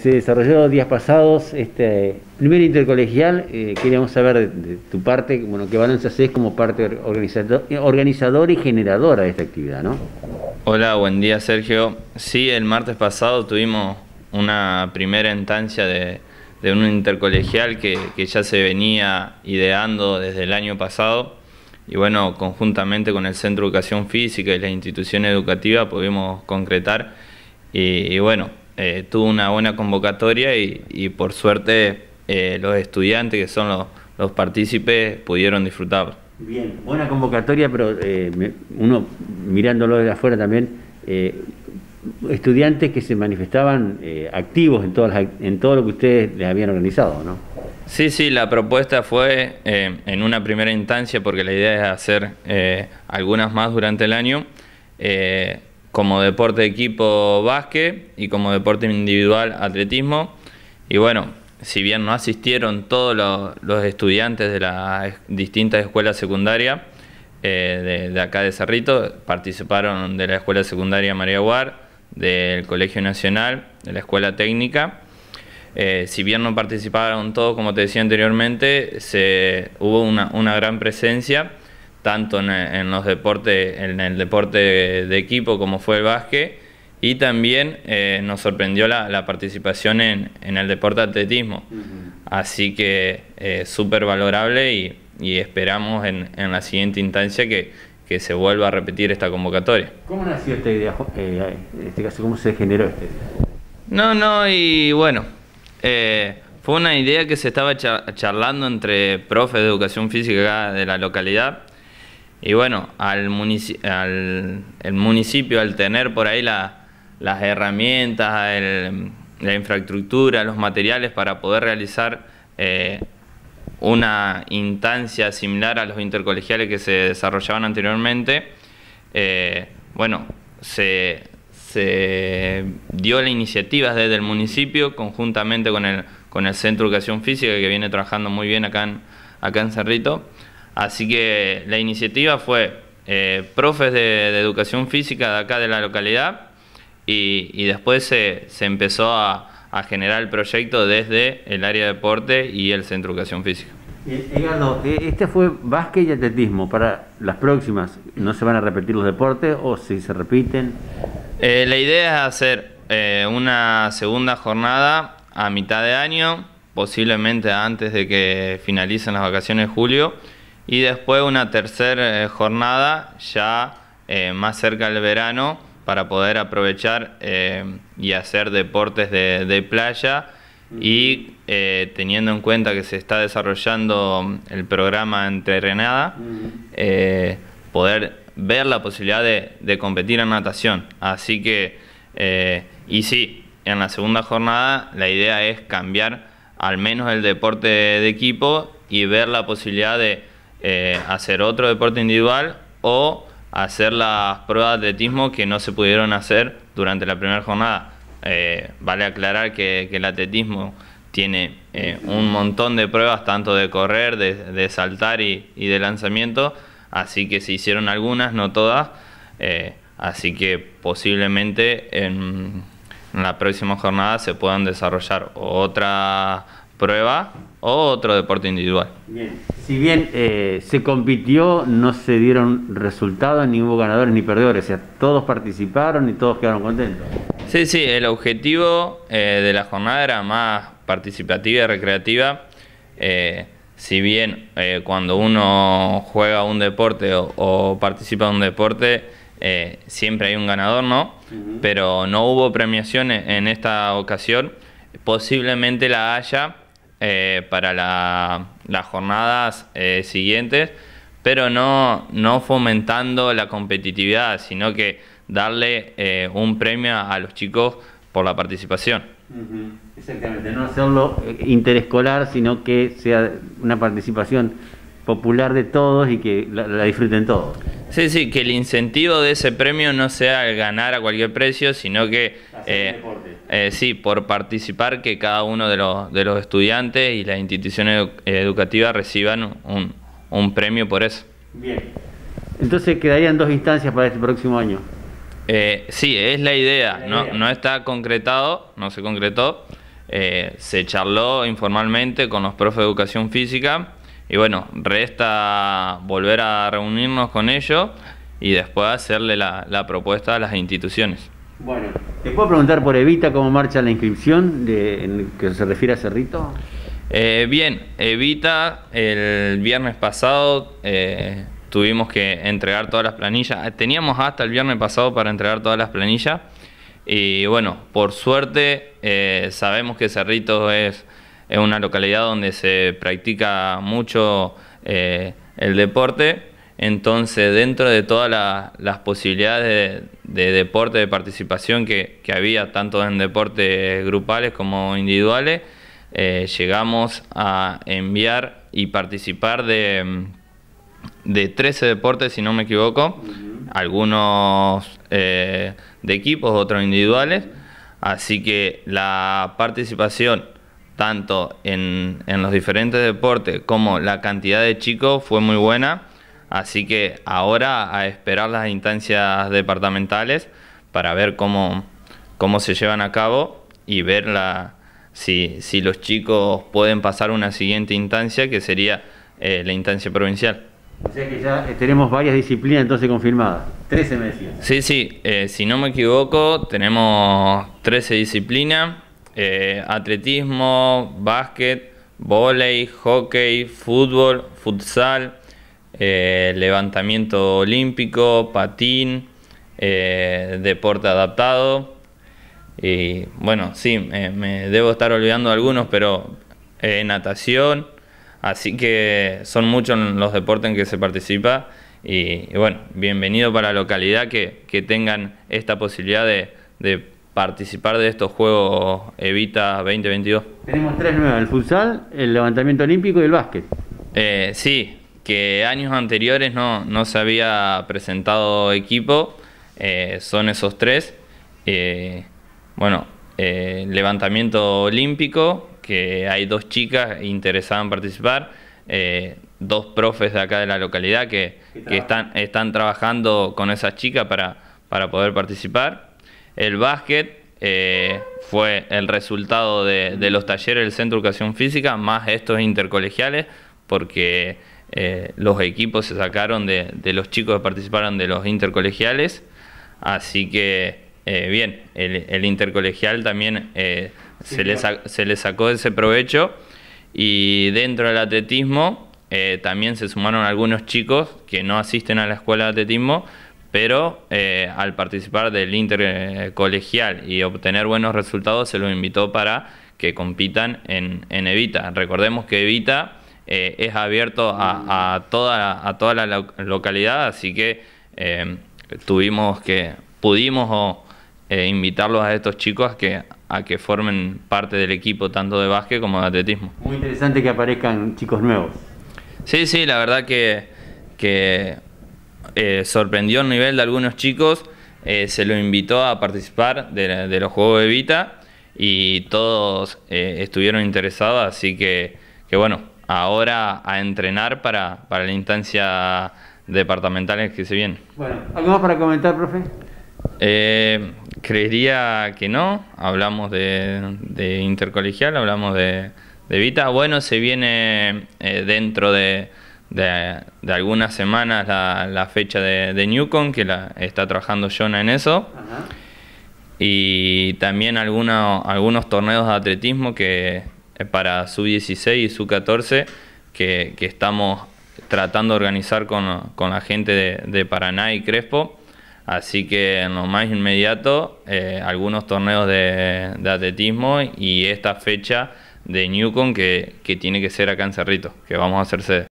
Se desarrolló días pasados este primer intercolegial. Eh, queríamos saber de, tu parte, bueno, qué balance haces como parte organizador, organizadora y generadora de esta actividad, ¿no? Hola, buen día, Sergio. Sí, el martes pasado tuvimos una primera instancia de, de un intercolegial que, ya se venía ideando desde el año pasado. Y bueno, conjuntamente con el Centro de Educación Física y la institución educativa pudimos concretar. y bueno, eh, tuvo una buena convocatoria y, por suerte eh, los estudiantes que son los, partícipes pudieron disfrutar. Bien, buena convocatoria, pero eh, uno mirándolo desde afuera también, estudiantes que se manifestaban activos en, todas en todo lo que ustedes les habían organizado, ¿no? Sí, sí, la propuesta fue en una primera instancia, porque la idea es hacer algunas más durante el año como deporte equipo básquet y como deporte individual atletismo. Y bueno, si bien no asistieron todos los, estudiantes de las distintas escuelas secundarias eh, de, acá de Cerrito, participaron de la Escuela Secundaria María Guar, del Colegio Nacional, de la Escuela Técnica. Eh, si bien no participaron todos, como te decía anteriormente, se, hubo una, una gran presencia tanto en, los deportes, en el deporte de equipo como fue el básquet, y también eh, nos sorprendió la, participación en, el deporte atletismo. Así que eh, súper valorable y, esperamos en, la siguiente instancia que, se vuelva a repetir esta convocatoria. ¿Cómo nació esta idea? Eh, este ¿cómo se generó este No, no, y bueno, eh, fue una idea que se estaba charlando entre profes de educación física de la localidad y bueno, al, municipio, al tener por ahí las herramientas, la infraestructura, los materiales para poder realizar eh, una instancia similar a los intercolegiales que se desarrollaban anteriormente, eh, bueno, se, se, dio la iniciativa desde el municipio conjuntamente con el, con el Centro de Educación Física que viene trabajando muy bien acá en Cerrito. Así que la iniciativa fue eh, profes de, educación física de acá de la localidad y, después se, empezó a, generar el proyecto desde el área de deporte y el centro de educación física. Eh, Edgardo, eh, este fue básquet y atletismo. Para las próximas, ¿no se van a repetir los deportes o si se repiten? la idea es hacer una segunda jornada a mitad de año, posiblemente antes de que finalicen las vacaciones de julio y después una tercera eh, jornada ya eh, más cerca del verano para poder aprovechar eh, y hacer deportes de, playa y teniendo en cuenta que se está desarrollando el programa en poder ver la posibilidad de, competir en natación. Así que, y sí, en la segunda jornada la idea es cambiar al menos el deporte de equipo y ver la posibilidad de, eh, hacer otro deporte individual o hacer las pruebas de atletismo que no se pudieron hacer durante la primera jornada. Eh, vale aclarar que, el atletismo tiene eh, un montón de pruebas, tanto de correr, de, saltar y, de lanzamiento, así que se hicieron algunas, no todas, así que posiblemente en, en la próxima jornada se puedan desarrollar otras prueba o otro deporte individual. Bien. Si bien eh, se compitió, no se dieron resultados, ni hubo ganadores ni perdedores, o sea, todos participaron y todos quedaron contentos. Sí, sí, el objetivo eh, de la jornada era más participativa y recreativa. Eh, si bien cuando uno juega un deporte o, participa de un deporte, siempre hay un ganador, ¿no? Pero no hubo premiaciones en esta ocasión. Posiblemente la haya, eh, para las jornadas eh, siguientes, pero no, no fomentando la competitividad, sino que darle eh, un premio a los chicos por la participación. Exactamente, no hacerlo interescolar, sino que sea una participación popular de todos y que la disfruten todos. Sí, sí, que el incentivo de ese premio no sea ganar a cualquier precio, sino que eh, eh, sí, por participar que cada uno de los, de los estudiantes y las instituciones educativas reciban un, premio por eso. Bien. Entonces quedarían dos instancias para este próximo año. Eh, sí, es la idea. no, no está concretado, no se concretó. Eh, se charló informalmente con los profes de educación física y bueno, resta volver a reunirnos con ellos y después hacerle la, propuesta a las instituciones. Bueno, ¿te puedo preguntar por Evita cómo marcha la inscripción de, que se refiere a Cerrito? Eh, bien, Evita, el viernes pasado eh, tuvimos que entregar todas las planillas. Eh, teníamos hasta el viernes pasado para entregar todas las planillas. Y bueno, por suerte eh, sabemos que Cerrito es es una localidad donde se practica mucho eh, el deporte, entonces dentro de todas las posibilidades de, deporte, de participación que, había, tanto en deportes grupales como individuales, eh, llegamos a enviar y participar de, de 13 deportes, si no me equivoco, algunos eh, de equipos, otros individuales, así que la participación tanto en, los diferentes deportes como la cantidad de chicos fue muy buena. Así que ahora a esperar las instancias departamentales para ver cómo, cómo se llevan a cabo y ver si, los chicos pueden pasar una siguiente instancia que sería eh, la instancia provincial. que ya eh, tenemos varias disciplinas entonces confirmadas. 13 me decían. Sí, sí, eh, si no me equivoco, tenemos 13 disciplinas. Eh, atletismo, básquet, volei, hockey, fútbol, futsal, eh, levantamiento olímpico, patín, eh, deporte adaptado. Y bueno, sí, me debo estar olvidando algunos, pero natación. Así que son muchos los deportes en que se participa. Y, bueno, bienvenido para la localidad que, tengan esta posibilidad de, de participar de estos Juegos Evita 2022. Tenemos tres nuevas, el futsal, el levantamiento olímpico y el básquet. Eh, sí, que años anteriores no, no se había presentado equipo, eh, son esos tres. Eh, bueno, bueno, levantamiento olímpico, que hay dos chicas interesadas en participar, dos profes de acá de la localidad que, están, están trabajando con esas chicas para, para poder participar. El básquet eh, fue el resultado de, los talleres del Centro de Educación Física más estos intercolegiales, porque eh, los equipos se sacaron de, los chicos que participaron de los intercolegiales. Así que, eh, bien, el, intercolegial también se, le se le sacó ese provecho. Y dentro del atletismo también se sumaron algunos chicos que no asisten a la escuela de atletismo, pero eh, al participar del intercolegial eh, y obtener buenos resultados se lo invitó para que compitan en, en Evita. Recordemos que Evita eh, es abierto a, a, toda, a toda la localidad, así que tuvimos que, pudimos invitarlos a estos chicos a que, a que formen parte del equipo tanto de básquet como de atletismo. Muy interesante que aparezcan chicos nuevos. Sí, sí, la verdad que, que eh, sorprendió el nivel de algunos chicos, eh, se lo invitó a participar de, los Juegos de Vita y todos eh, estuvieron interesados, así que, bueno, ahora a entrenar para, para la instancia departamental que se viene. Bueno, ¿algo más para comentar, profe? creería que no, hablamos de, intercolegial, hablamos de, de Vita, bueno, se viene dentro de de, algunas semanas la, fecha de, de, que la, está trabajando Jonah en eso. Y también algunos torneos de atletismo que eh, para sub-16 y sub-14 que, estamos tratando de organizar con, la gente de, Paraná y Crespo. Así que en lo más inmediato, eh, algunos torneos de, atletismo y esta fecha de Newcon que, que tiene que ser acá en Cerrito, que vamos a hacer